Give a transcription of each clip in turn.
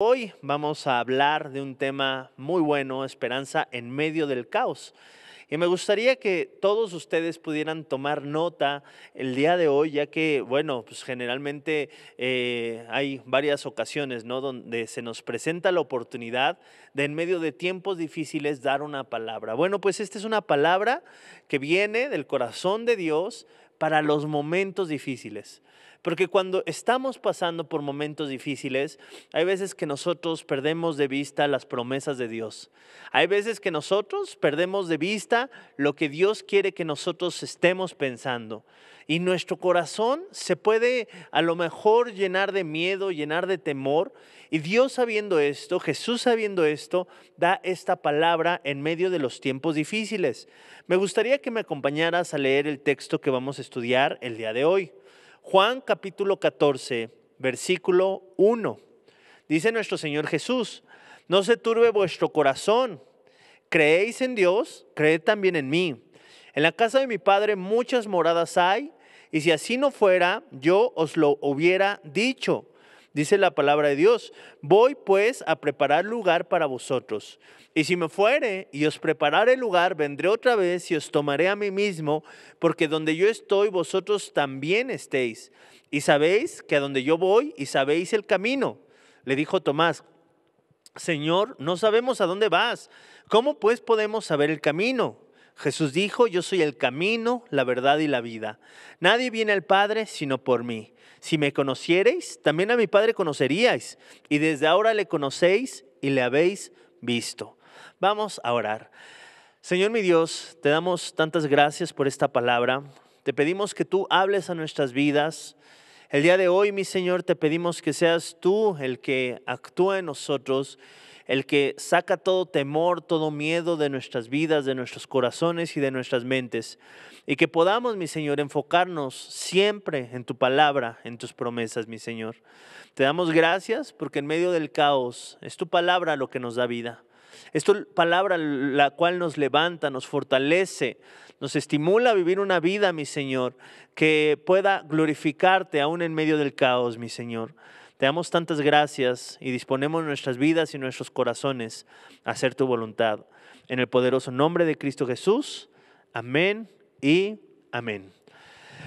Hoy vamos a hablar de un tema muy bueno, esperanza en medio del caos. Y me gustaría que todos ustedes pudieran tomar nota el día de hoy, ya que, bueno, pues generalmente eh, hay varias ocasiones, ¿no? Donde se nos presenta la oportunidad de en medio de tiempos difíciles dar una palabra. Bueno, pues esta es una palabra que viene del corazón de Dios para los momentos difíciles. Porque cuando estamos pasando por momentos difíciles, hay veces que nosotros perdemos de vista las promesas de Dios. Hay veces que nosotros perdemos de vista lo que Dios quiere que nosotros estemos pensando. Y nuestro corazón se puede a lo mejor llenar de miedo, llenar de temor. Y Dios sabiendo esto, Jesús sabiendo esto, da esta palabra en medio de los tiempos difíciles. Me gustaría que me acompañaras a leer el texto que vamos a estudiar el día de hoy. Juan capítulo 14, versículo 1. Dice nuestro Señor Jesús, no se turbe vuestro corazón. Creéis en Dios, creed también en mí. En la casa de mi Padre muchas moradas hay, y si así no fuera, yo os lo hubiera dicho Dice la palabra de Dios, voy pues a preparar lugar para vosotros. Y si me fuere y os prepararé lugar, vendré otra vez y os tomaré a mí mismo, porque donde yo estoy, vosotros también estéis. Y sabéis que a donde yo voy y sabéis el camino. Le dijo Tomás, Señor, no sabemos a dónde vas. ¿Cómo pues podemos saber el camino? Jesús dijo, yo soy el camino, la verdad y la vida. Nadie viene al Padre sino por mí. Si me conociereis, también a mi Padre conoceríais, y desde ahora le conocéis y le habéis visto. Vamos a orar. Señor mi Dios, te damos tantas gracias por esta palabra. Te pedimos que tú hables a nuestras vidas. El día de hoy, mi Señor, te pedimos que seas tú el que actúe en nosotros el que saca todo temor, todo miedo de nuestras vidas, de nuestros corazones y de nuestras mentes. Y que podamos, mi Señor, enfocarnos siempre en tu palabra, en tus promesas, mi Señor. Te damos gracias porque en medio del caos es tu palabra lo que nos da vida. Es tu palabra la cual nos levanta, nos fortalece, nos estimula a vivir una vida, mi Señor, que pueda glorificarte aún en medio del caos, mi Señor. Te damos tantas gracias y disponemos nuestras vidas y nuestros corazones a hacer tu voluntad. En el poderoso nombre de Cristo Jesús. Amén y amén.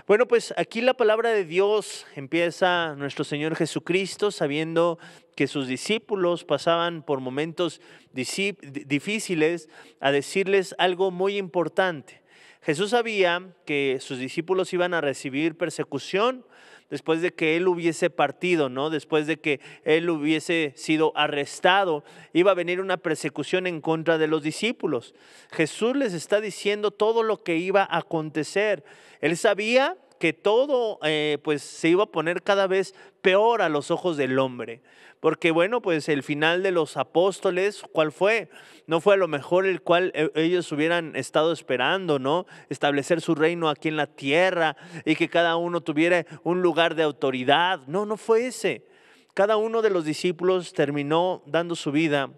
Bueno, pues aquí la palabra de Dios empieza nuestro Señor Jesucristo sabiendo que sus discípulos pasaban por momentos difíciles a decirles algo muy importante. Jesús sabía que sus discípulos iban a recibir persecución, después de que él hubiese partido, ¿no? Después de que él hubiese sido arrestado, iba a venir una persecución en contra de los discípulos. Jesús les está diciendo todo lo que iba a acontecer. Él sabía que todo eh, pues se iba a poner cada vez peor a los ojos del hombre. Porque bueno, pues el final de los apóstoles, ¿cuál fue? No fue a lo mejor el cual eh, ellos hubieran estado esperando, ¿no? Establecer su reino aquí en la tierra y que cada uno tuviera un lugar de autoridad. No, no fue ese. Cada uno de los discípulos terminó dando su vida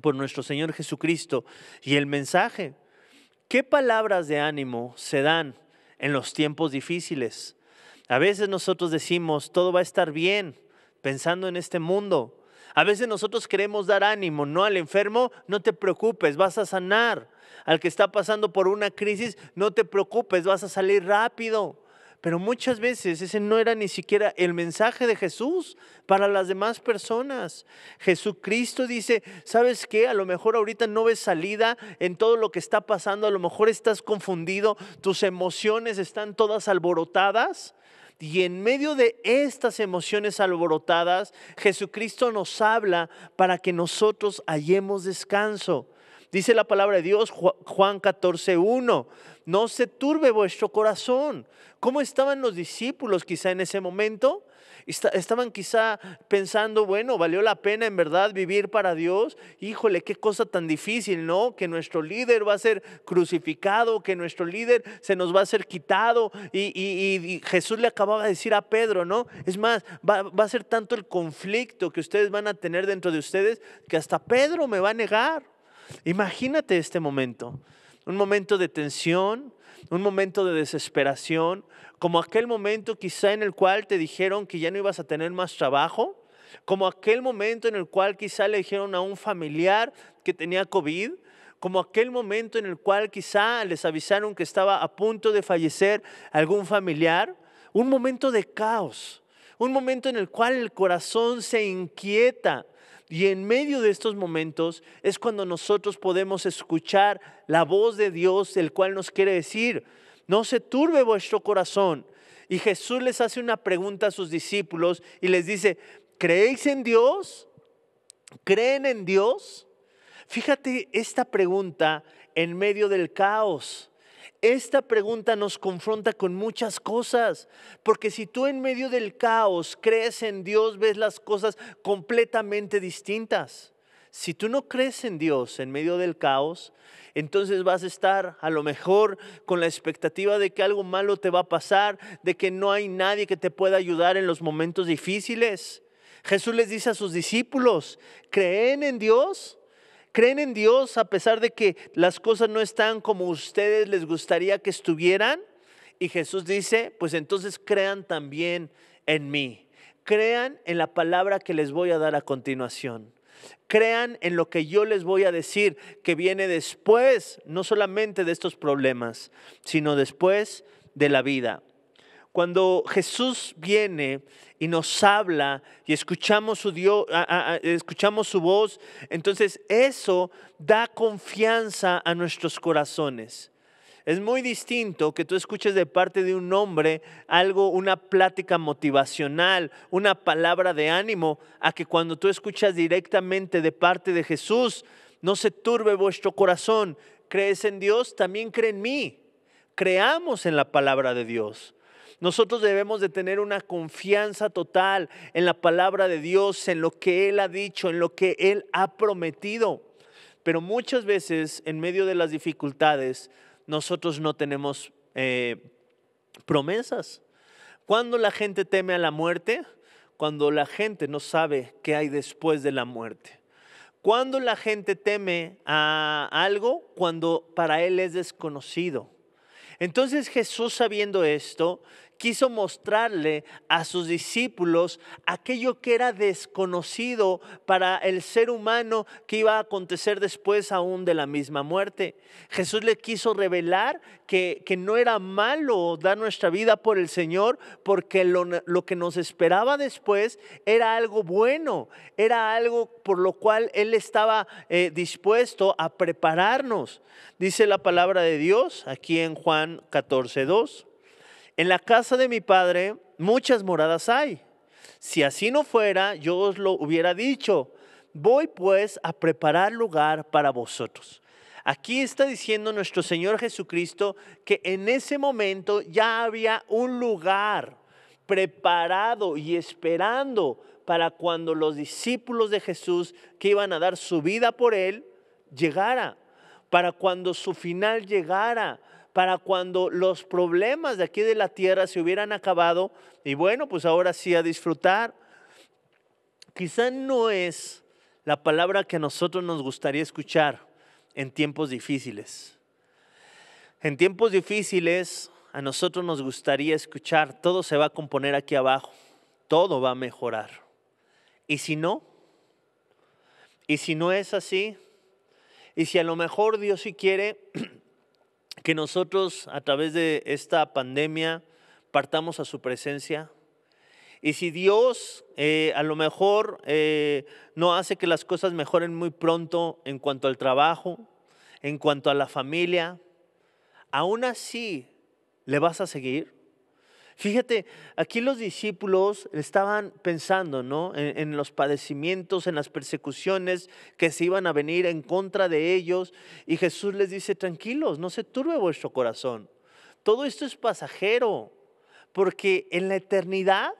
por nuestro Señor Jesucristo y el mensaje. ¿Qué palabras de ánimo se dan en los tiempos difíciles. A veces nosotros decimos, todo va a estar bien, pensando en este mundo. A veces nosotros queremos dar ánimo, no al enfermo, no te preocupes, vas a sanar. Al que está pasando por una crisis, no te preocupes, vas a salir rápido. Pero muchas veces ese no era ni siquiera el mensaje de Jesús para las demás personas. Jesucristo dice, ¿sabes qué? A lo mejor ahorita no ves salida en todo lo que está pasando, a lo mejor estás confundido, tus emociones están todas alborotadas. Y en medio de estas emociones alborotadas, Jesucristo nos habla para que nosotros hallemos descanso. Dice la palabra de Dios, Juan 14, 1, no se turbe vuestro corazón. ¿Cómo estaban los discípulos quizá en ese momento? Estaban quizá pensando, bueno, ¿valió la pena en verdad vivir para Dios? Híjole, qué cosa tan difícil, ¿no? Que nuestro líder va a ser crucificado, que nuestro líder se nos va a ser quitado. Y, Jesús le acababa de decir a Pedro, ¿no? Es más, va, va a ser tanto el conflicto que ustedes van a tener dentro de ustedes que hasta Pedro me va a negar. Imagínate este momento, un momento de tensión, un momento de desesperación, como aquel momento quizá en el cual te dijeron que ya no ibas a tener más trabajo, como aquel momento en el cual quizá le dijeron a un familiar que tenía COVID, como aquel momento en el cual quizá les avisaron que estaba a punto de fallecer algún familiar, un momento de caos, un momento en el cual el corazón se inquieta, y en medio de estos momentos es cuando nosotros podemos escuchar la voz de Dios, el cual nos quiere decir, no se turbe vuestro corazón. Y Jesús les hace una pregunta a sus discípulos y les dice, ¿creéis en Dios? ¿Creen en Dios? Fíjate esta pregunta en medio del caos. Esta pregunta nos confronta con muchas cosas, porque si tú en medio del caos crees en Dios, ves las cosas completamente distintas. Si tú no crees en Dios en medio del caos, entonces vas a estar a lo mejor con la expectativa de que algo malo te va a pasar, de que no hay nadie que te pueda ayudar en los momentos difíciles. Jesús les dice a sus discípulos, ¿creen en Dios? creen en Dios a pesar de que las cosas no están como ustedes les gustaría que estuvieran. Y Jesús dice, pues entonces crean también en mí. Crean en la palabra que les voy a dar a continuación. Crean en lo que yo les voy a decir que viene después, no solamente de estos problemas, sino después de la vida. Cuando Jesús viene y nos habla y escuchamos su, escuchamos su voz, entonces eso da confianza a nuestros corazones. Es muy distinto que tú escuches de parte de un hombre algo, una plática motivacional, una palabra de ánimo, a que cuando tú escuchas directamente de parte de Jesús, no se turbe vuestro corazón. ¿Crees en Dios? También cree en mí. Creamos en la palabra de Dios. Nosotros debemos de tener una confianza total en la palabra de Dios, en lo que Él ha dicho, en lo que Él ha prometido. Pero muchas veces en medio de las dificultades nosotros no tenemos eh, promesas. Cuando la gente teme a la muerte, cuando la gente no sabe qué hay después de la muerte. Cuando la gente teme a algo, cuando para él es desconocido. Entonces Jesús sabiendo esto, quiso mostrarle a sus discípulos aquello que era desconocido para el ser humano que iba a acontecer después aún de la misma muerte. Jesús le quiso revelar que, no era malo dar nuestra vida por el Señor porque lo, que nos esperaba después era algo bueno, era algo por lo cual Él estaba eh, dispuesto a prepararnos. Dice la palabra de Dios aquí en Juan 14, 2. En la casa de mi padre muchas moradas hay. Si así no fuera, yo os lo hubiera dicho. Voy pues a preparar lugar para vosotros. Aquí está diciendo nuestro Señor Jesucristo que en ese momento ya había un lugar preparado y esperando para cuando los discípulos de Jesús que iban a dar su vida por Él llegara, para cuando su final llegara, para cuando los problemas de aquí de la tierra se hubieran acabado y bueno, pues ahora sí a disfrutar. Quizá no es la palabra que a nosotros nos gustaría escuchar en tiempos difíciles. En tiempos difíciles a nosotros nos gustaría escuchar, todo se va a componer aquí abajo, todo va a mejorar. ¿Y si no? ¿Y si no es así? ¿Y si a lo mejor Dios sí quiere que nosotros a través de esta pandemia partamos a su presencia. Y si Dios eh, a lo mejor eh, no hace que las cosas mejoren muy pronto en cuanto al trabajo, en cuanto a la familia, aún así le vas a seguir. Fíjate, aquí los discípulos estaban pensando en, en, los padecimientos, en las persecuciones que se iban a venir en contra de ellos. Y Jesús les dice, tranquilos, no se turbe vuestro corazón. Todo esto es pasajero, porque en la eternidad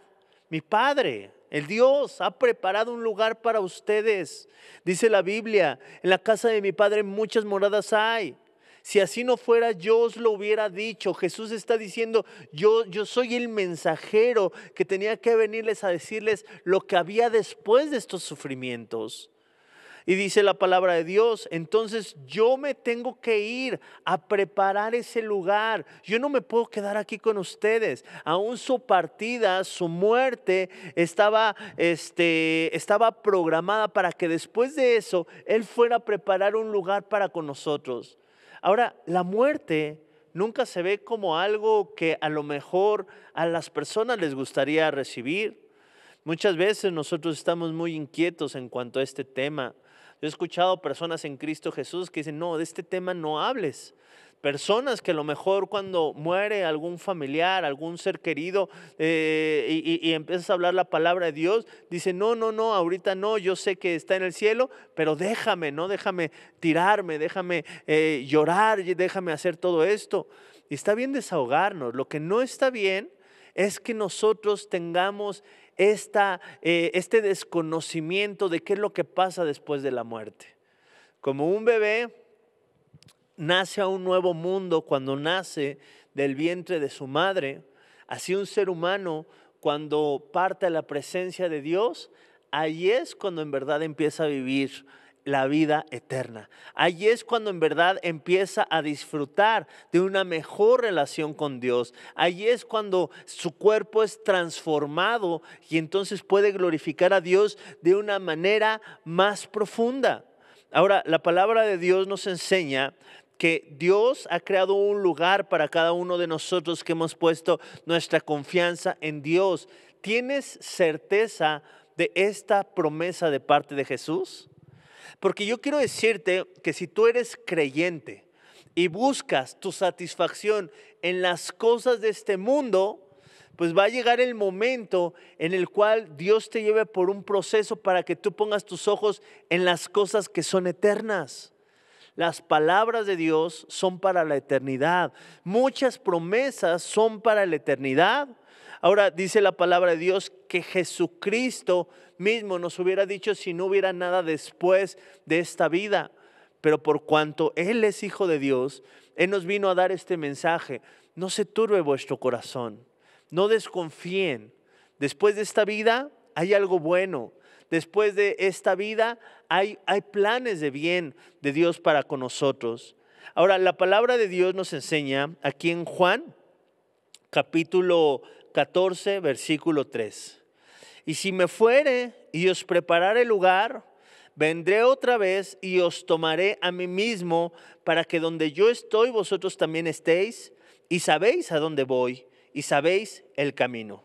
mi Padre, el Dios ha preparado un lugar para ustedes. Dice la Biblia, en la casa de mi Padre muchas moradas hay si así no fuera, yo os lo hubiera dicho. Jesús está diciendo, yo, yo soy el mensajero que tenía que venirles a decirles lo que había después de estos sufrimientos. Y dice la palabra de Dios, entonces yo me tengo que ir a preparar ese lugar. Yo no me puedo quedar aquí con ustedes. Aún su partida, su muerte estaba, este, estaba programada para que después de eso Él fuera a preparar un lugar para con nosotros. Ahora, la muerte nunca se ve como algo que a lo mejor a las personas les gustaría recibir. Muchas veces nosotros estamos muy inquietos en cuanto a este tema he escuchado personas en Cristo Jesús que dicen, no, de este tema no hables. Personas que a lo mejor cuando muere algún familiar, algún ser querido, eh, y, y, empiezas a hablar la palabra de Dios, dicen, no, no, no, ahorita no, yo sé que está en el cielo, pero déjame, no, déjame tirarme, déjame eh, llorar, déjame hacer todo esto. Y está bien desahogarnos. Lo que no está bien es que nosotros tengamos eh, este desconocimiento de qué es lo que pasa después de la muerte. Como un bebé nace a un nuevo mundo cuando nace del vientre de su madre, así un ser humano cuando parte a la presencia de Dios, ahí es cuando en verdad empieza a vivir la vida eterna. Allí es cuando en verdad empieza a disfrutar de una mejor relación con Dios. Allí es cuando su cuerpo es transformado y entonces puede glorificar a Dios de una manera más profunda. Ahora, la palabra de Dios nos enseña que Dios ha creado un lugar para cada uno de nosotros que hemos puesto nuestra confianza en Dios. ¿Tienes certeza de esta promesa de parte de Jesús? Porque yo quiero decirte que si tú eres creyente y buscas tu satisfacción en las cosas de este mundo, pues va a llegar el momento en el cual Dios te lleve por un proceso para que tú pongas tus ojos en las cosas que son eternas. Las palabras de Dios son para la eternidad. Muchas promesas son para la eternidad Ahora dice la palabra de Dios que Jesucristo mismo nos hubiera dicho si no hubiera nada después de esta vida. Pero por cuanto Él es Hijo de Dios, Él nos vino a dar este mensaje. No se turbe vuestro corazón, no desconfíen. Después de esta vida hay algo bueno. Después de esta vida hay, hay planes de bien de Dios para con nosotros. Ahora, la palabra de Dios nos enseña aquí en Juan capítulo 14, versículo 3. Y si me fuere y os preparare lugar, vendré otra vez y os tomaré a mí mismo, para que donde yo estoy vosotros también estéis, y sabéis a dónde voy, y sabéis el camino.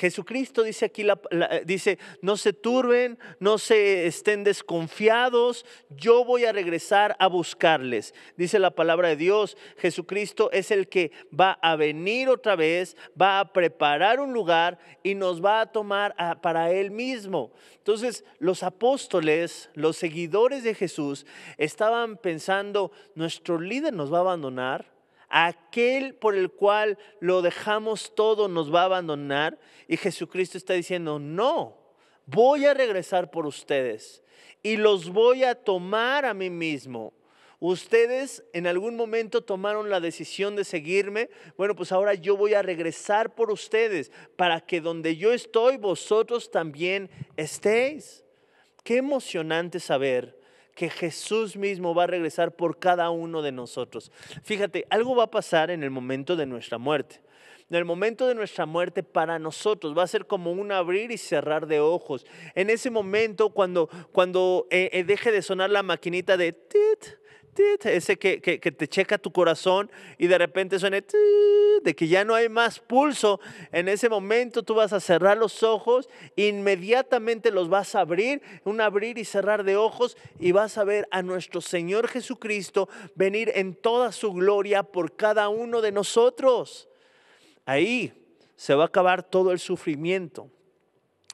Jesucristo dice aquí, eh, dice, no se turben, no se estén desconfiados, yo voy a regresar a buscarles. Dice la palabra de Dios, Jesucristo es el que va a venir otra vez, va a preparar un lugar y nos va a tomar para Él mismo. Entonces los apóstoles, los seguidores de Jesús, estaban pensando, nuestro líder nos va a abandonar aquel por el cual lo dejamos todo nos va a abandonar. Y Jesucristo está diciendo, no, voy a regresar por ustedes y los voy a tomar a mí mismo. Ustedes en algún momento tomaron la decisión de seguirme. Bueno, pues ahora yo voy a regresar por ustedes para que donde yo estoy, vosotros también estéis. Qué emocionante saber que Jesús mismo va a regresar por cada uno de nosotros. Fíjate, algo va a pasar en el momento de nuestra muerte. En el momento de nuestra muerte para nosotros va a ser como un abrir y cerrar de ojos. En ese momento, cuando, cuando eh, eh, deje de sonar la maquinita de tit, ese que, te checa tu corazón y de repente suene de que ya no hay más pulso. En ese momento tú vas a cerrar los ojos, inmediatamente los vas a abrir, un abrir y cerrar de ojos y vas a ver a nuestro Señor Jesucristo venir en toda su gloria por cada uno de nosotros. Ahí se va a acabar todo el sufrimiento.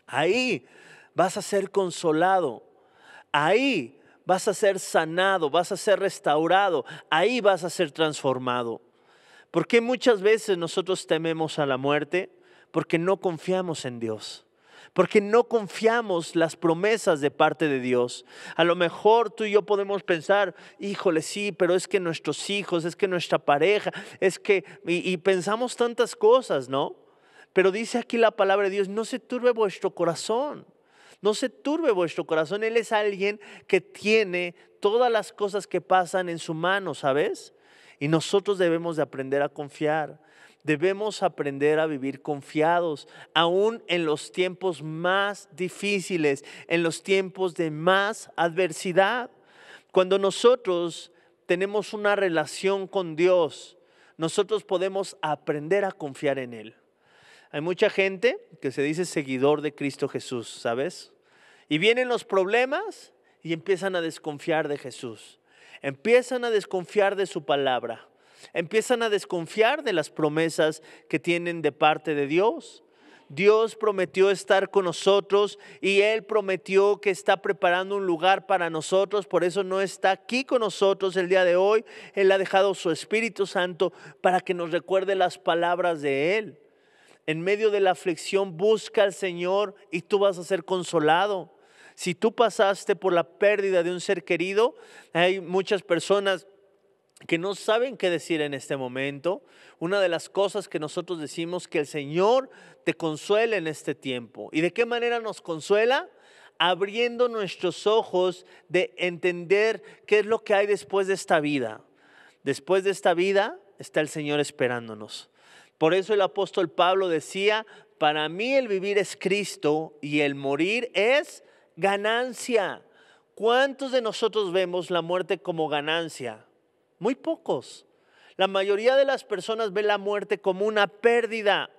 Ahí vas a ser consolado. Ahí vas a ser sanado, vas a ser restaurado, ahí vas a ser transformado. ¿Por qué muchas veces nosotros tememos a la muerte? Porque no confiamos en Dios. Porque no confiamos las promesas de parte de Dios. A lo mejor tú y yo podemos pensar, híjole, sí, pero es que nuestros hijos, es que nuestra pareja, es que, y, y pensamos tantas cosas, ¿no? Pero dice aquí la palabra de Dios, no se turbe vuestro corazón. No se turbe vuestro corazón. Él es alguien que tiene todas las cosas que pasan en su mano, ¿sabes? Y nosotros debemos de aprender a confiar. Debemos aprender a vivir confiados, aún en los tiempos más difíciles, en los tiempos de más adversidad. Cuando nosotros tenemos una relación con Dios, nosotros podemos aprender a confiar en Él. Hay mucha gente que se dice seguidor de Cristo Jesús, ¿sabes? Y vienen los problemas y empiezan a desconfiar de Jesús. Empiezan a desconfiar de su palabra. Empiezan a desconfiar de las promesas que tienen de parte de Dios. Dios prometió estar con nosotros y Él prometió que está preparando un lugar para nosotros. Por eso no está aquí con nosotros el día de hoy. Él ha dejado su Espíritu Santo para que nos recuerde las palabras de Él en medio de la aflicción, busca al Señor y tú vas a ser consolado. Si tú pasaste por la pérdida de un ser querido, hay muchas personas que no saben qué decir en este momento. Una de las cosas que nosotros decimos que el Señor te consuela en este tiempo. ¿Y de qué manera nos consuela? Abriendo nuestros ojos de entender qué es lo que hay después de esta vida. Después de esta vida está el Señor esperándonos. Por eso el apóstol Pablo decía, para mí el vivir es Cristo y el morir es ganancia. ¿Cuántos de nosotros vemos la muerte como ganancia? Muy pocos. La mayoría de las personas ve la muerte como una pérdida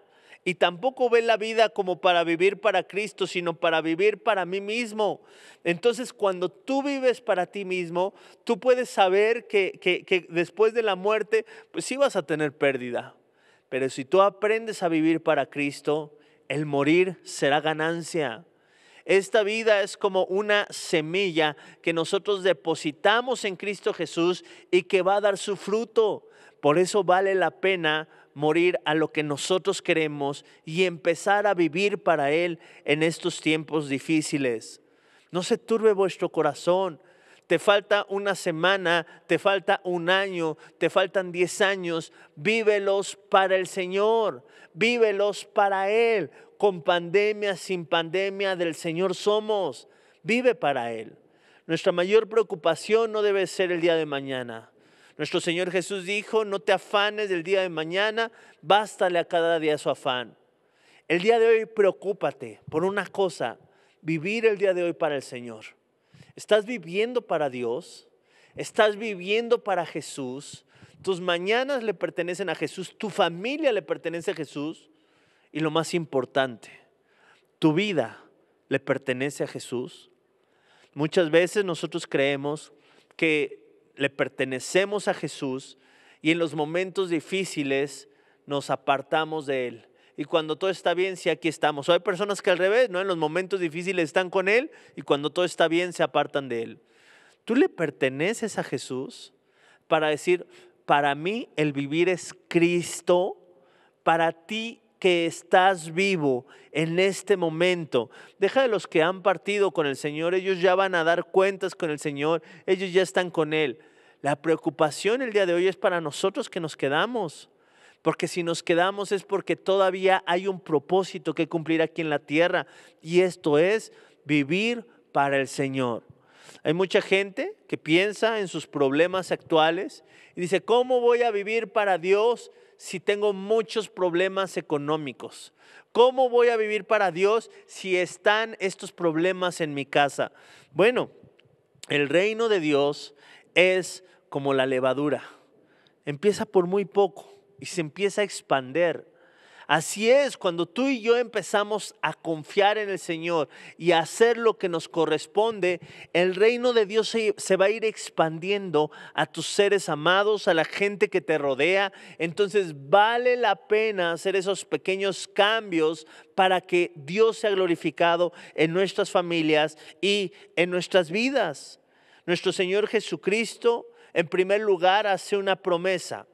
y tampoco ve la vida como para vivir para Cristo, sino para vivir para mí mismo. Entonces cuando tú vives para ti mismo, tú puedes saber que, que después de la muerte, pues sí vas a tener pérdida pero si tú aprendes a vivir para Cristo, el morir será ganancia. Esta vida es como una semilla que nosotros depositamos en Cristo Jesús y que va a dar su fruto. Por eso vale la pena morir a lo que nosotros queremos y empezar a vivir para Él en estos tiempos difíciles. No se turbe vuestro corazón te falta una semana, te falta un año, te faltan diez años, vívelos para el Señor, vívelos para Él, con pandemia, sin pandemia, del Señor somos, vive para Él. Nuestra mayor preocupación no debe ser el día de mañana. Nuestro Señor Jesús dijo, no te afanes del día de mañana, bástale a cada día su afán. El día de hoy preocúpate por una cosa, vivir el día de hoy para el Señor. ¿Estás viviendo para Dios? ¿Estás viviendo para Jesús? Tus mañanas le pertenecen a Jesús, tu familia le pertenece a Jesús y lo más importante, tu vida le pertenece a Jesús. Muchas veces nosotros creemos que le pertenecemos a Jesús y en los momentos difíciles nos apartamos de Él y cuando todo está bien, si aquí estamos. O hay personas que al revés, ¿no? En los momentos difíciles están con Él y cuando todo está bien se apartan de Él. Tú le perteneces a Jesús para decir, para mí el vivir es Cristo, para ti que estás vivo en este momento. Deja de los que han partido con el Señor, ellos ya van a dar cuentas con el Señor, ellos ya están con Él. La preocupación el día de hoy es para nosotros que nos quedamos porque si nos quedamos es porque todavía hay un propósito que cumplir aquí en la tierra y esto es vivir para el Señor. Hay mucha gente que piensa en sus problemas actuales y dice, ¿cómo voy a vivir para Dios si tengo muchos problemas económicos? ¿Cómo voy a vivir para Dios si están estos problemas en mi casa? Bueno, el reino de Dios es como la levadura. Empieza por muy poco y se empieza a expander. Así es, cuando tú y yo empezamos a confiar en el Señor y a hacer lo que nos corresponde, el reino de Dios se, se, va a ir expandiendo a tus seres amados, a la gente que te rodea. Entonces vale la pena hacer esos pequeños cambios para que Dios sea glorificado en nuestras familias y en nuestras vidas. Nuestro Señor Jesucristo, en primer lugar, hace una promesa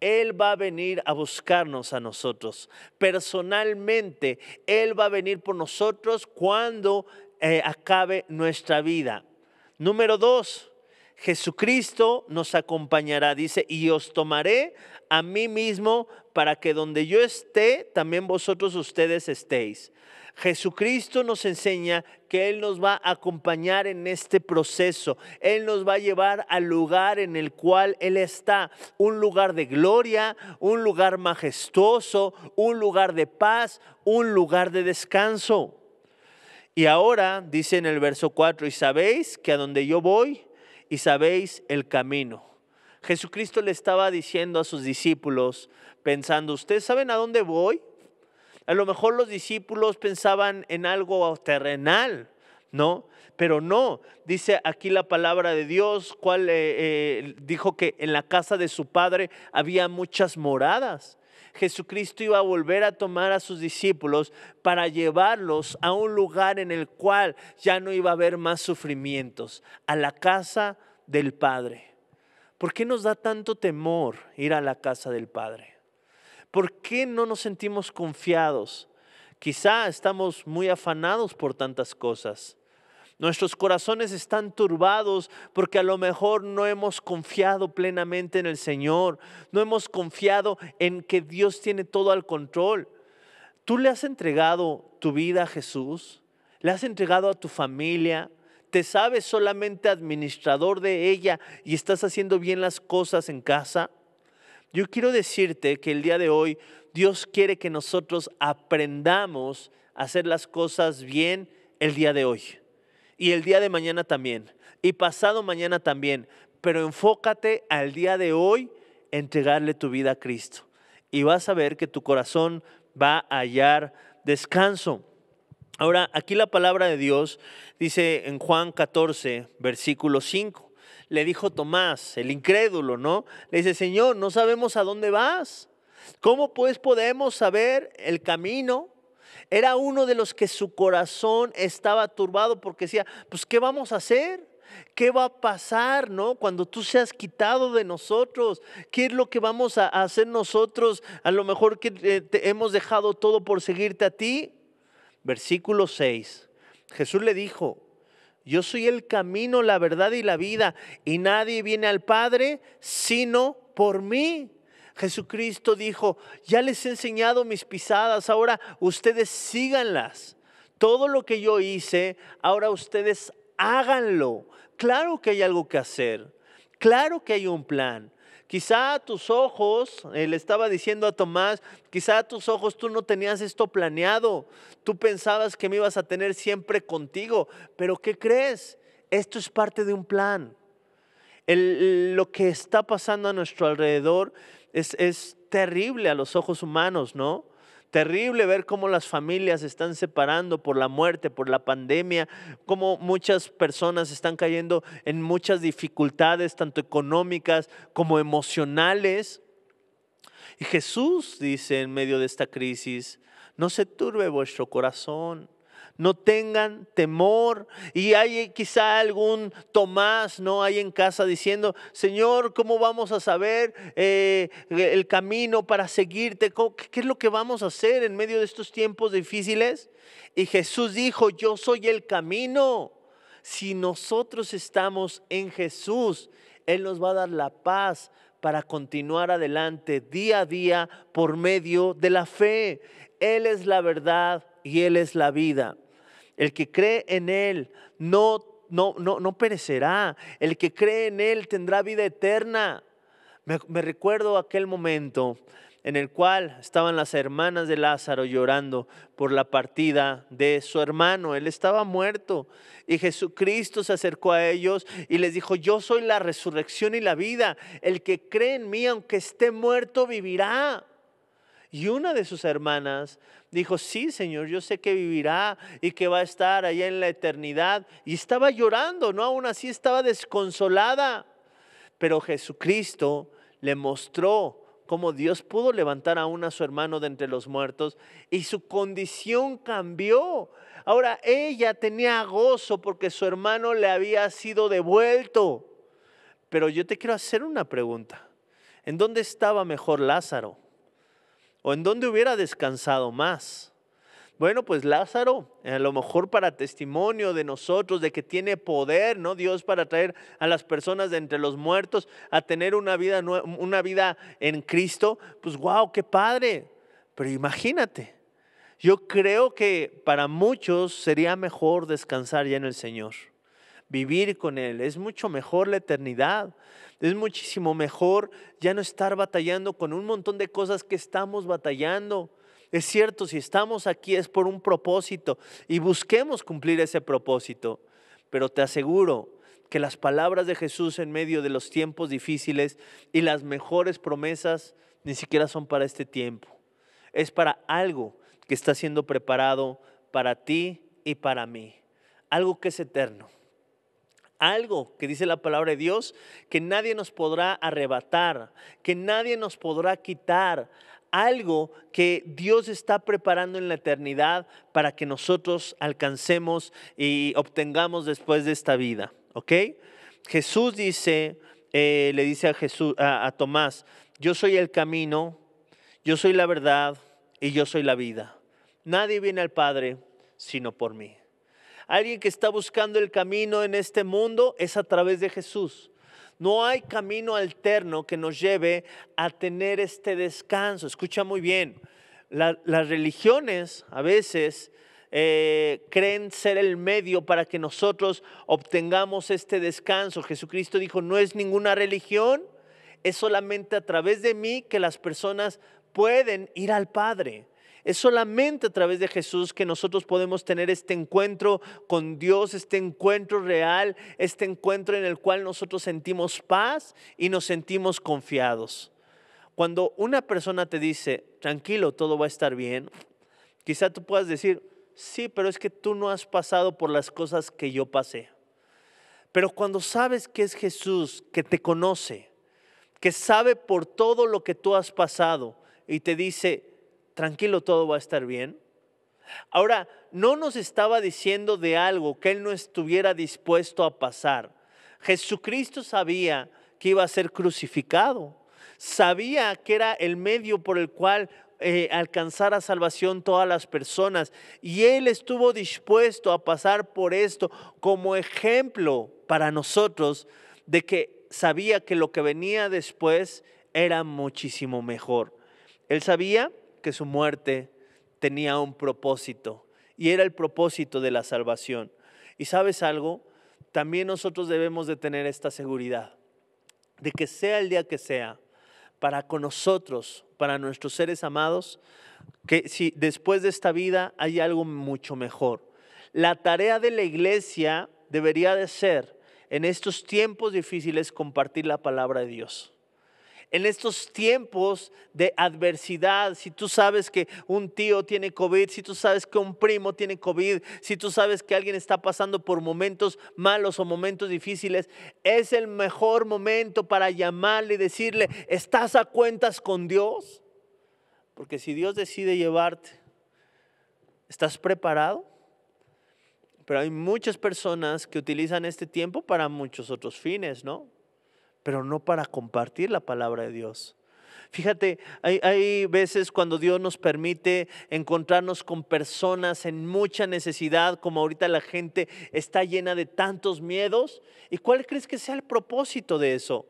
él va a venir a buscarnos a nosotros. Personalmente, Él va a venir por nosotros cuando eh, acabe nuestra vida. Número dos, Jesucristo nos acompañará, dice, y os tomaré a mí mismo para que donde yo esté, también vosotros ustedes estéis. Jesucristo nos enseña que Él nos va a acompañar en este proceso. Él nos va a llevar al lugar en el cual Él está. Un lugar de gloria, un lugar majestuoso, un lugar de paz, un lugar de descanso. Y ahora dice en el verso 4, y sabéis que a donde yo voy, y sabéis el camino. Jesucristo le estaba diciendo a sus discípulos, pensando, ¿ustedes saben a dónde voy? A lo mejor los discípulos pensaban en algo terrenal, ¿no? Pero no, dice aquí la palabra de Dios, cual eh, eh, dijo que en la casa de su padre había muchas moradas. Jesucristo iba a volver a tomar a sus discípulos para llevarlos a un lugar en el cual ya no iba a haber más sufrimientos, a la casa del Padre. ¿Por qué nos da tanto temor ir a la casa del Padre? ¿Por qué no nos sentimos confiados? Quizá estamos muy afanados por tantas cosas. Nuestros corazones están turbados porque a lo mejor no hemos confiado plenamente en el Señor, no hemos confiado en que Dios tiene todo al control. ¿Tú le has entregado tu vida a Jesús? ¿Le has entregado a tu familia? ¿Te sabes solamente administrador de ella y estás haciendo bien las cosas en casa? Yo quiero decirte que el día de hoy Dios quiere que nosotros aprendamos a hacer las cosas bien el día de hoy y el día de mañana también, y pasado mañana también, pero enfócate al día de hoy entregarle tu vida a Cristo y vas a ver que tu corazón va a hallar descanso. Ahora, aquí la palabra de Dios dice en Juan 14, versículo 5, le dijo Tomás, el incrédulo, ¿no? Le dice, Señor, no sabemos a dónde vas. ¿Cómo pues podemos saber el camino? Era uno de los que su corazón estaba turbado porque decía, pues ¿qué vamos a hacer? ¿Qué va a pasar, no? Cuando tú seas quitado de nosotros, ¿qué es lo que vamos a hacer nosotros? A lo mejor que eh, te hemos dejado todo por seguirte a ti. Versículo 6. Jesús le dijo, yo soy el camino, la verdad y la vida, y nadie viene al Padre sino por mí. Jesucristo dijo, ya les he enseñado mis pisadas, ahora ustedes síganlas. Todo lo que yo hice, ahora ustedes háganlo. Claro que hay algo que hacer, claro que hay un plan. Quizá a tus ojos, él estaba diciendo a Tomás, quizá a tus ojos tú no tenías esto planeado, tú pensabas que me ibas a tener siempre contigo, pero ¿qué crees? Esto es parte de un plan. lo que está pasando a nuestro alrededor es, terrible a los ojos humanos, ¿no? Terrible ver cómo las familias se están separando por la muerte, por la pandemia, cómo muchas personas están cayendo en muchas dificultades, tanto económicas como emocionales. Y Jesús dice en medio de esta crisis, no se turbe vuestro corazón no tengan temor. Y hay quizá algún Tomás, ¿no? Hay en casa diciendo, Señor, ¿cómo vamos a saber eh, el camino para seguirte? ¿Qué es lo que vamos a hacer en medio de estos tiempos difíciles? Y Jesús dijo, yo soy el camino. Si nosotros estamos en Jesús, Él nos va a dar la paz para continuar adelante día a día por medio de la fe. Él es la verdad y Él es la vida. El que cree en Él no, no, no, no perecerá. El que cree en Él tendrá vida eterna. Me recuerdo aquel momento en el cual estaban las hermanas de Lázaro llorando por la partida de su hermano. Él estaba muerto y Jesucristo se acercó a ellos y les dijo, yo soy la resurrección y la vida. El que cree en mí, aunque esté muerto, vivirá. Y una de sus hermanas dijo, sí, Señor, yo sé que vivirá y que va a estar allá en la eternidad. Y estaba llorando, ¿no? Aún así estaba desconsolada. Pero Jesucristo le mostró cómo Dios pudo levantar aún a su hermano de entre los muertos y su condición cambió. Ahora ella tenía gozo porque su hermano le había sido devuelto. Pero yo te quiero hacer una pregunta. ¿En dónde estaba mejor Lázaro? ¿O en dónde hubiera descansado más? Bueno, pues Lázaro, a lo mejor para testimonio de nosotros, de que tiene poder, ¿no? Dios para traer a las personas de entre los muertos a tener una vida, una vida en Cristo, pues wow, qué padre. Pero imagínate, yo creo que para muchos sería mejor descansar ya en el Señor vivir con Él. Es mucho mejor la eternidad. Es muchísimo mejor ya no estar batallando con un montón de cosas que estamos batallando. Es cierto, si estamos aquí es por un propósito y busquemos cumplir ese propósito. Pero te aseguro que las palabras de Jesús en medio de los tiempos difíciles y las mejores promesas ni siquiera son para este tiempo. Es para algo que está siendo preparado para ti y para mí. Algo que es eterno algo que dice la palabra de Dios que nadie nos podrá arrebatar, que nadie nos podrá quitar, algo que Dios está preparando en la eternidad para que nosotros alcancemos y obtengamos después de esta vida. ¿Ok? Jesús dice, eh, le dice a, Jesús, a Tomás, yo soy el camino, yo soy la verdad y yo soy la vida. Nadie viene al Padre sino por mí alguien que está buscando el camino en este mundo, es a través de Jesús. No hay camino alterno que nos lleve a tener este descanso. Escucha muy bien, las religiones a veces eh, creen ser el medio para que nosotros obtengamos este descanso. Jesucristo dijo, no es ninguna religión, es solamente a través de mí que las personas pueden ir al Padre. Es solamente a través de Jesús que nosotros podemos tener este encuentro con Dios, este encuentro real, este encuentro en el cual nosotros sentimos paz y nos sentimos confiados. Cuando una persona te dice, tranquilo, todo va a estar bien, quizá tú puedas decir, sí, pero es que tú no has pasado por las cosas que yo pasé. Pero cuando sabes que es Jesús, que te conoce, que sabe por todo lo que tú has pasado y te dice, tranquilo, todo va a estar bien. Ahora, no nos estaba diciendo de algo que él no estuviera dispuesto a pasar. Jesucristo sabía que iba a ser crucificado, sabía que era el medio por el cual alcanzara eh, alcanzar a salvación todas las personas. Y Él estuvo dispuesto a pasar por esto como ejemplo para nosotros de que sabía que lo que venía después era muchísimo mejor. Él sabía que su muerte tenía un propósito y era el propósito de la salvación. Y sabes algo, también nosotros debemos de tener esta seguridad de que sea el día que sea, para con nosotros, para nuestros seres amados, que si después de esta vida hay algo mucho mejor. La tarea de la iglesia debería de ser en estos tiempos difíciles compartir la palabra de Dios en estos tiempos de adversidad, si tú sabes que un tío tiene COVID, si tú sabes que un primo tiene COVID, si tú sabes que alguien está pasando por momentos malos o momentos difíciles, es el mejor momento para llamarle y decirle, ¿estás a cuentas con Dios? Porque si Dios decide llevarte, ¿estás preparado? Pero hay muchas personas que utilizan este tiempo para muchos otros fines, ¿no? pero no para compartir la palabra de Dios. Fíjate, hay, veces cuando Dios nos permite encontrarnos con personas en mucha necesidad, como ahorita la gente está llena de tantos miedos. ¿Y cuál crees que sea el propósito de eso?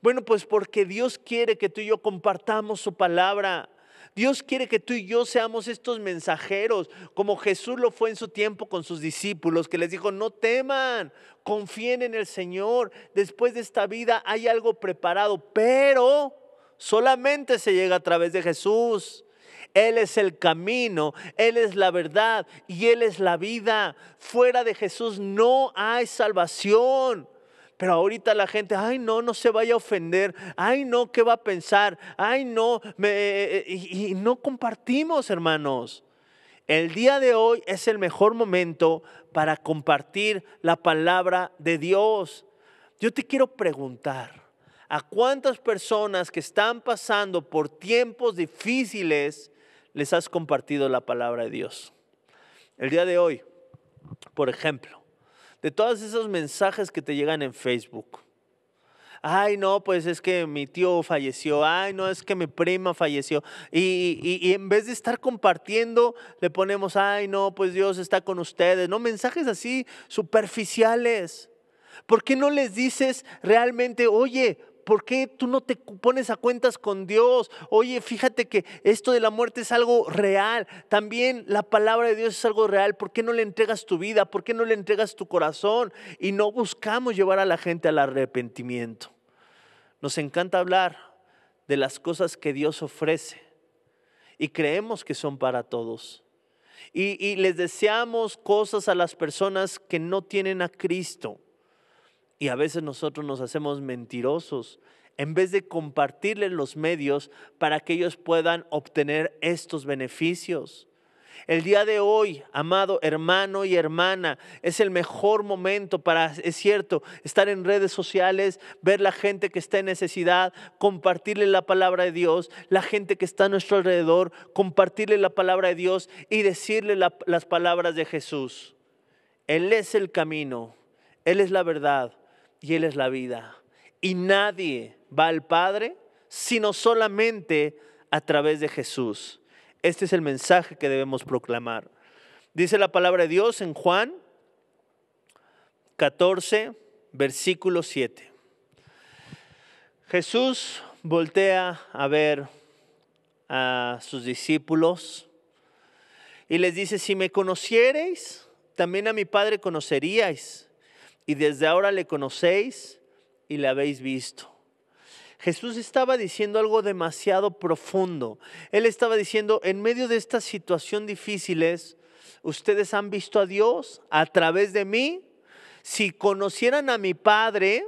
Bueno, pues porque Dios quiere que tú y yo compartamos su palabra. Dios quiere que tú y yo seamos estos mensajeros, como Jesús lo fue en su tiempo con sus discípulos, que les dijo, no teman, confíen en el Señor, después de esta vida hay algo preparado, pero solamente se llega a través de Jesús. Él es el camino, Él es la verdad y Él es la vida. Fuera de Jesús no hay salvación. Pero ahorita la gente, ay no, no se vaya a ofender, ay no, ¿qué va a pensar? Ay no, me... Eh, eh, eh, y no compartimos, hermanos. El día de hoy es el mejor momento para compartir la palabra de Dios. Yo te quiero preguntar, ¿a cuántas personas que están pasando por tiempos difíciles les has compartido la palabra de Dios? El día de hoy, por ejemplo, de todos esos mensajes que te llegan en Facebook. Ay, no, pues es que mi tío falleció. Ay, no, es que mi prima falleció. Y, en vez de estar compartiendo, le ponemos, ay, no, pues Dios está con ustedes. No, mensajes así superficiales. ¿Por qué no les dices realmente, oye, ¿por qué tú no te pones a cuentas con Dios? Oye, fíjate que esto de la muerte es algo real. También la palabra de Dios es algo real. ¿Por qué no le entregas tu vida? ¿Por qué no le entregas tu corazón? Y no buscamos llevar a la gente al arrepentimiento. Nos encanta hablar de las cosas que Dios ofrece y creemos que son para todos. Y, les deseamos cosas a las personas que no tienen a Cristo. Y a veces nosotros nos hacemos mentirosos en vez de compartirles los medios para que ellos puedan obtener estos beneficios. El día de hoy, amado hermano y hermana, es el mejor momento para, es cierto, estar en redes sociales, ver la gente que está en necesidad, compartirle la palabra de Dios, la gente que está a nuestro alrededor, compartirle la palabra de Dios y decirle las palabras de Jesús. Él es el camino, Él es la verdad, y Él es la vida. Y nadie va al Padre sino solamente a través de Jesús. Este es el mensaje que debemos proclamar. Dice la palabra de Dios en Juan 14, versículo 7. Jesús voltea a ver a sus discípulos y les dice, si me conociereis, también a mi Padre conoceríais y desde ahora le conocéis y le habéis visto. Jesús estaba diciendo algo demasiado profundo. Él estaba diciendo, en medio de esta situación difíciles, ustedes han visto a Dios a través de mí. Si conocieran a mi Padre,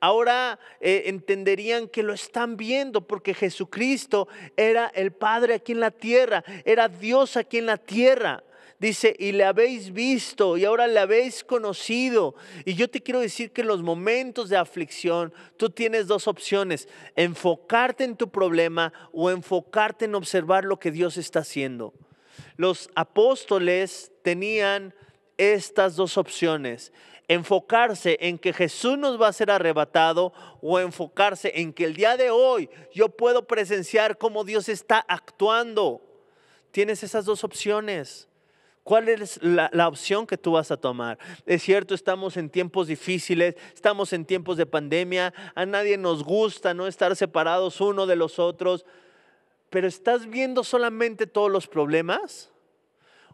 ahora eh, entenderían que lo están viendo porque Jesucristo era el Padre aquí en la tierra, era Dios aquí en la tierra. Dice, y la habéis visto y ahora la habéis conocido. Y yo te quiero decir que en los momentos de aflicción tú tienes dos opciones, enfocarte en tu problema o enfocarte en observar lo que Dios está haciendo. Los apóstoles tenían estas dos opciones enfocarse en que Jesús nos va a ser arrebatado o enfocarse en que el día de hoy yo puedo presenciar cómo Dios está actuando. Tienes esas dos opciones. ¿Cuál es la, la, opción que tú vas a tomar? Es cierto, estamos en tiempos difíciles, estamos en tiempos de pandemia, a nadie nos gusta no estar separados uno de los otros, pero ¿estás viendo solamente todos los problemas?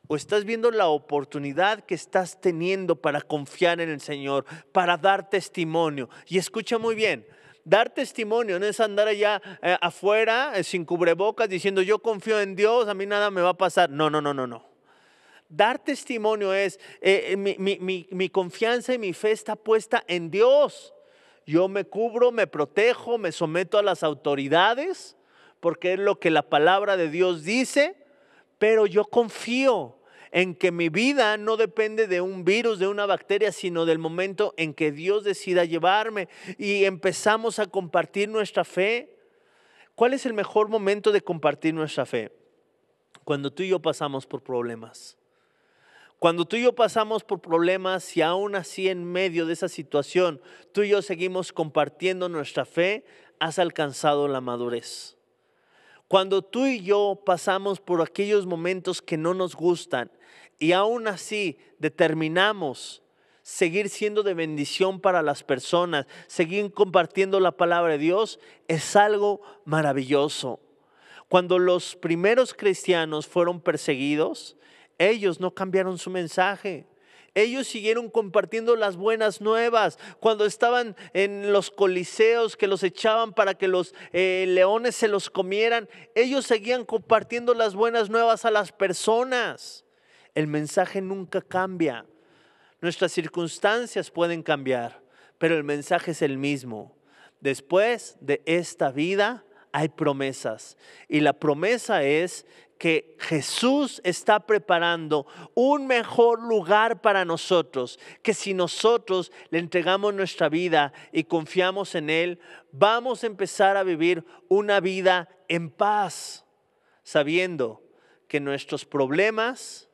¿O estás viendo la oportunidad que estás teniendo para confiar en el Señor, para dar testimonio? Y escucha muy bien, dar testimonio, no es andar allá eh, afuera eh, sin cubrebocas diciendo yo confío en Dios, a mí nada me va a pasar. No, no, no, no, no dar testimonio es, eh, eh, mi, mi confianza y mi fe está puesta en Dios. Yo me cubro, me protejo, me someto a las autoridades, porque es lo que la palabra de Dios dice, pero yo confío en que mi vida no depende de un virus, de una bacteria, sino del momento en que Dios decida llevarme y empezamos a compartir nuestra fe. ¿Cuál es el mejor momento de compartir nuestra fe? Cuando tú y yo pasamos por problemas. Cuando tú y yo pasamos por problemas y aún así en medio de esa situación, tú y yo seguimos compartiendo nuestra fe, has alcanzado la madurez. Cuando tú y yo pasamos por aquellos momentos que no nos gustan y aún así determinamos seguir siendo de bendición para las personas, seguir compartiendo la palabra de Dios, es algo maravilloso. Cuando los primeros cristianos fueron perseguidos, ellos no cambiaron su mensaje. Ellos siguieron compartiendo las buenas nuevas. Cuando estaban en los coliseos que los echaban para que los eh, leones se los comieran, ellos seguían compartiendo las buenas nuevas a las personas. El mensaje nunca cambia. Nuestras circunstancias pueden cambiar, pero el mensaje es el mismo. Después de esta vida hay promesas y la promesa es que Jesús está preparando un mejor lugar para nosotros, que si nosotros le entregamos nuestra vida y confiamos en Él, vamos a empezar a vivir una vida en paz, sabiendo que nuestros problemas,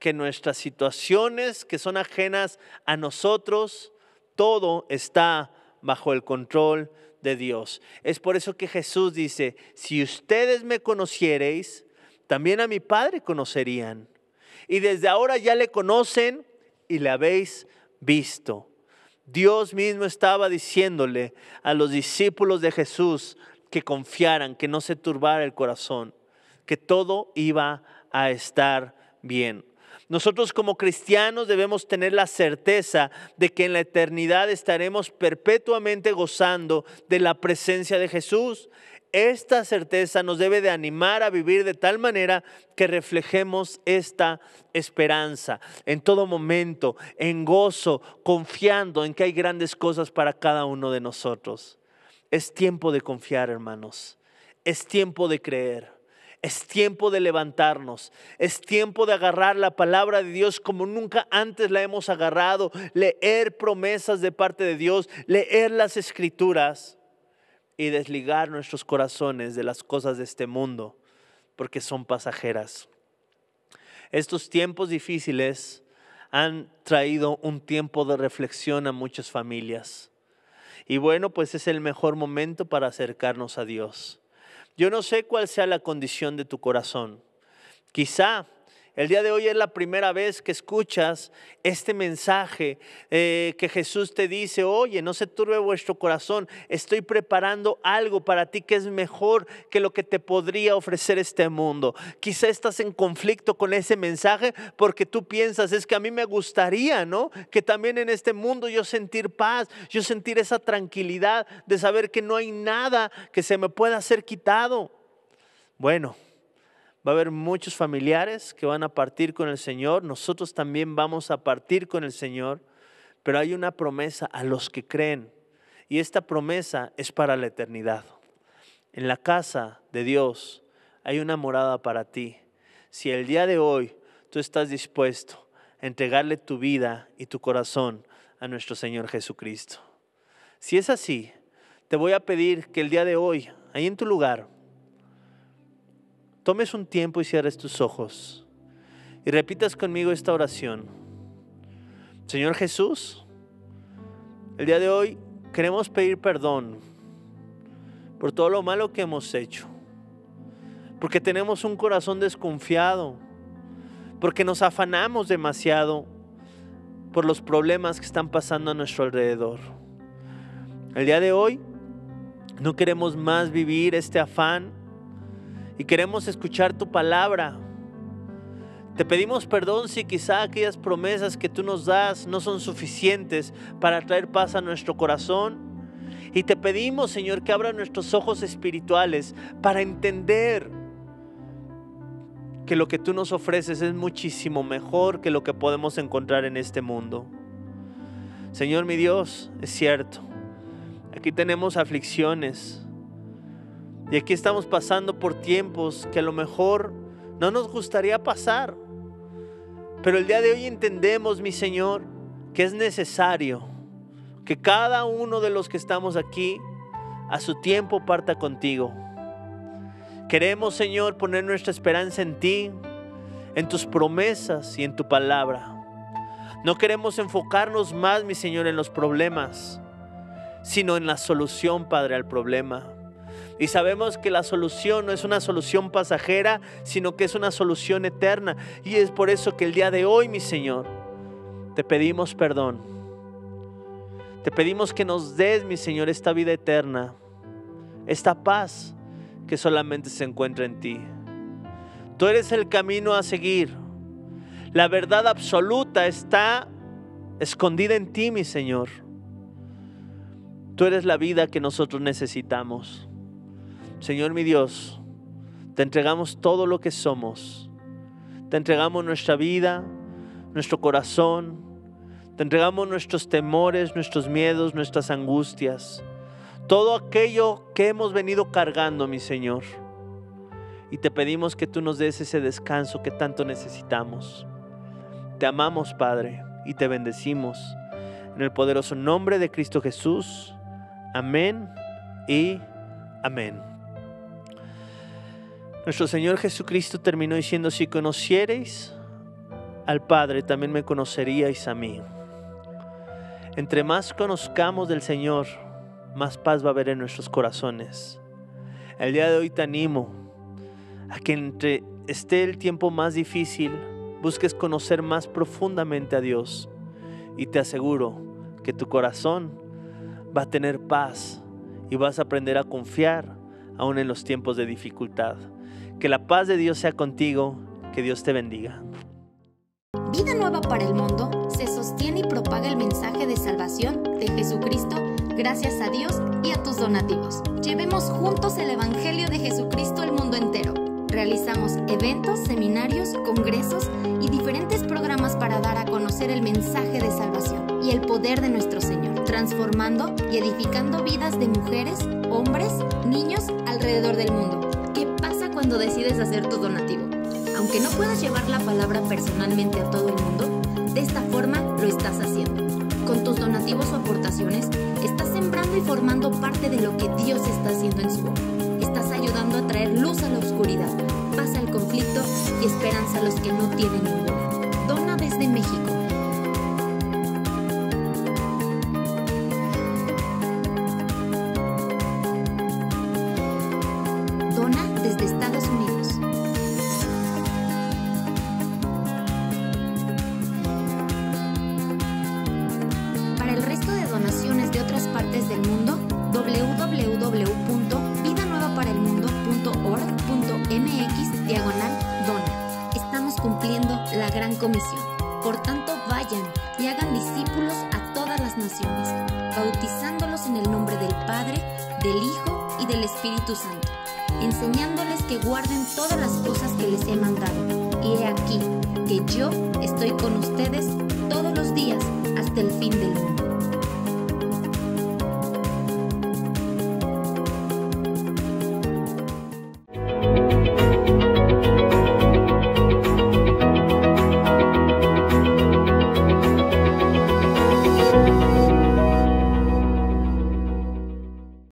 que nuestras situaciones que son ajenas a nosotros, todo está bajo el control de Dios. Es por eso que Jesús dice, si ustedes me conociereis, también a mi Padre conocerían. Y desde ahora ya le conocen y le habéis visto. Dios mismo estaba diciéndole a los discípulos de Jesús que confiaran, que no se turbara el corazón, que todo iba a estar bien. Nosotros como cristianos debemos tener la certeza de que en la eternidad estaremos perpetuamente gozando de la presencia de Jesús esta certeza nos debe de animar a vivir de tal manera que reflejemos esta esperanza en todo momento, en gozo, confiando en que hay grandes cosas para cada uno de nosotros. Es tiempo de confiar, hermanos. Es tiempo de creer. Es tiempo de levantarnos, es tiempo de agarrar la palabra de Dios como nunca antes la hemos agarrado, leer promesas de parte de Dios, leer las escrituras y desligar nuestros corazones de las cosas de este mundo, porque son pasajeras. Estos tiempos difíciles han traído un tiempo de reflexión a muchas familias. Y bueno, pues es el mejor momento para acercarnos a Dios. Yo no sé cuál sea la condición de tu corazón. Quizá el día de hoy es la primera vez que escuchas este mensaje eh, que Jesús te dice, oye, no se turbe vuestro corazón, estoy preparando algo para ti que es mejor que lo que te podría ofrecer este mundo. Quizá estás en conflicto con ese mensaje porque tú piensas, es que a mí me gustaría, ¿no? Que también en este mundo yo sentir paz, yo sentir esa tranquilidad de saber que no hay nada que se me pueda ser quitado. Bueno, va a haber muchos familiares que van a partir con el Señor, nosotros también vamos a partir con el Señor, pero hay una promesa a los que creen y esta promesa es para la eternidad. En la casa de Dios hay una morada para ti. Si el día de hoy tú estás dispuesto a entregarle tu vida y tu corazón a nuestro Señor Jesucristo. Si es así, te voy a pedir que el día de hoy, ahí en tu lugar, tomes un tiempo y cierres tus ojos y repitas conmigo esta oración. Señor Jesús, el día de hoy queremos pedir perdón por todo lo malo que hemos hecho, porque tenemos un corazón desconfiado, porque nos afanamos demasiado por los problemas que están pasando a nuestro alrededor. El día de hoy no queremos más vivir este afán y queremos escuchar tu palabra. Te pedimos perdón si quizá aquellas promesas que tú nos das no son suficientes para traer paz a nuestro corazón. Y te pedimos, Señor, que abra nuestros ojos espirituales para entender que lo que tú nos ofreces es muchísimo mejor que lo que podemos encontrar en este mundo. Señor mi Dios, es cierto, aquí tenemos aflicciones, y aquí estamos pasando por tiempos que a lo mejor no nos gustaría pasar. Pero el día de hoy entendemos, mi Señor, que es necesario que cada uno de los que estamos aquí a su tiempo parta contigo. Queremos, Señor, poner nuestra esperanza en ti, en tus promesas y en tu palabra. No queremos enfocarnos más, mi Señor, en los problemas, sino en la solución, Padre, al problema. Y sabemos que la solución no es una solución pasajera, sino que es una solución eterna. Y es por eso que el día de hoy, mi Señor, te pedimos perdón. Te pedimos que nos des, mi Señor, esta vida eterna, esta paz que solamente se encuentra en ti. Tú eres el camino a seguir. La verdad absoluta está escondida en ti, mi Señor. Tú eres la vida que nosotros necesitamos. Señor mi Dios, te entregamos todo lo que somos. Te entregamos nuestra vida, nuestro corazón. Te entregamos nuestros temores, nuestros miedos, nuestras angustias. Todo aquello que hemos venido cargando, mi Señor. Y te pedimos que tú nos des ese descanso que tanto necesitamos. Te amamos, Padre, y te bendecimos. En el poderoso nombre de Cristo Jesús. Amén y amén. Nuestro Señor Jesucristo terminó diciendo, si conociereis al Padre, también me conoceríais a mí. Entre más conozcamos del Señor, más paz va a haber en nuestros corazones. El día de hoy te animo a que entre esté el tiempo más difícil, busques conocer más profundamente a Dios. Y te aseguro que tu corazón va a tener paz y vas a aprender a confiar aún en los tiempos de dificultad. Que la paz de Dios sea contigo. Que Dios te bendiga. Vida Nueva para el Mundo se sostiene y propaga el mensaje de salvación de Jesucristo gracias a Dios y a tus donativos. Llevemos juntos el Evangelio de Jesucristo al mundo entero. Realizamos eventos, seminarios, congresos y diferentes programas para dar a conocer el mensaje de salvación y el poder de nuestro Señor, transformando y edificando vidas de mujeres, hombres, niños alrededor del mundo. Que cuando decides hacer tu donativo. Aunque no puedas llevar la palabra personalmente a todo el mundo, de esta forma lo estás haciendo. Con tus donativos o aportaciones, estás sembrando y formando parte de lo que Dios está haciendo en su obra. Estás ayudando a traer luz a la oscuridad, paz al conflicto y esperanza a los que no tienen ninguna. Dona desde México.